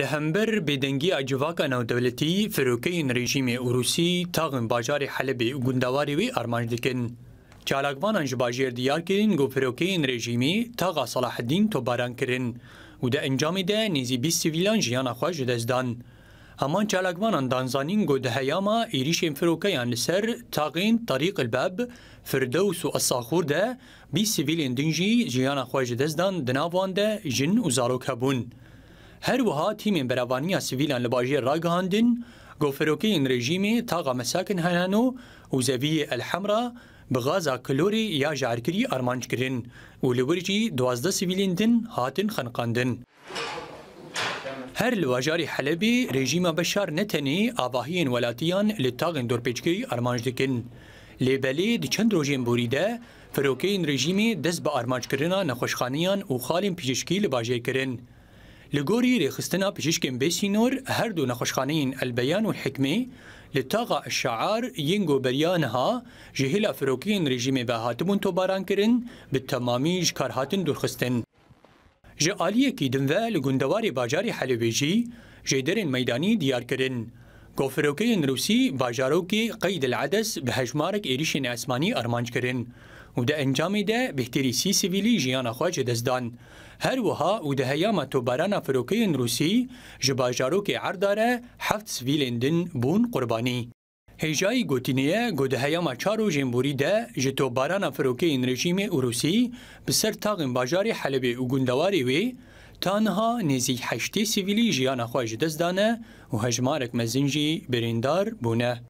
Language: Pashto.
لهمبر بدنگی اجواکا نو دولتی فروکین رژیم اروسی تاغن باجار حلب گندواری وی ارمانج دکن. چالاکوانان جباجیر دیار کرن گو فروکین رژیمی تاغا صلاح الدین تو باران کرن و ده انجام ده نیزی بیست سیویلان جیان خواه جدزدان. همان چالاکوانان دانزانین گو ده هیاما ایریشن فروکیان لسر تاغین طریق الباب فردوس و الصاخور ده بیست سیویلین دنجی جیان خواه جدزدان دناوان ده جن و زاروک هبون. هەروەها تیمێن بەراوانیا سیڤیلان لە باژێ ڕاگەاندن گۆفرۆکەین ڕێژیمی تاغا مەساکن هەنان و وزەوی ئەلحەمرا بغازا کلۆری یا ژارکردی ئارمانجکردن و لەوەرجی دوازدە سیڤیلندن هاتن خەنقاندن. هەر لەواژاری حەلەبی ڕێژیمە بەشار نەتەنی ئاواهیین وڵاتیان لە تاغن دۆرپێچکەی ئارمانج دکن. لێبەلێ چەند ڕۆژێن بوریدە فرۆکەین ڕژیمی دەست بە ئارمانجکردنا نەخۆشخانیان و خاڵین پزیشکی لە باژێکردن. لگوری ریخستنا پزیشکن بسینور هر دو نخوشخانین البیان و الحکمه لطاقا الشعار ینگو بریانها جهل افروکین رژیم به هاتمون تو باران کرن به تمامیج کارهاتن درخستن. جه آلیه کی دنوه لگندوار باجاری حلویجی جه درن میدانی دیار کرن. گۆفرۆکەیەن نرووسی باژارۆکی قەید العادەس بە هەژمارێک ێریشێن ئەسمانی ئەرمانج کردن و دە ئەنجامی دە بهتێری سی سیویلی ژیانەخواجێ دەستدان هەروەها و دەهەیەمە تۆبارانە فرۆکەی نرووسی ji باژارۆکی عردارە هەفت سویلێندن بوون قوربانی. هێژایی گوتینەیە گۆدەهەیەمە چار و ژێنبوری دە ji تۆبارانە فرۆکەی نرژیمی ئوروسی بسەر تاغم باژاری حەلبێ و گوندەواری وێ، تانها نزیک هشتی سیویلی جیان خواهج دست دانه و هجمارک مزین جی بریندار بونه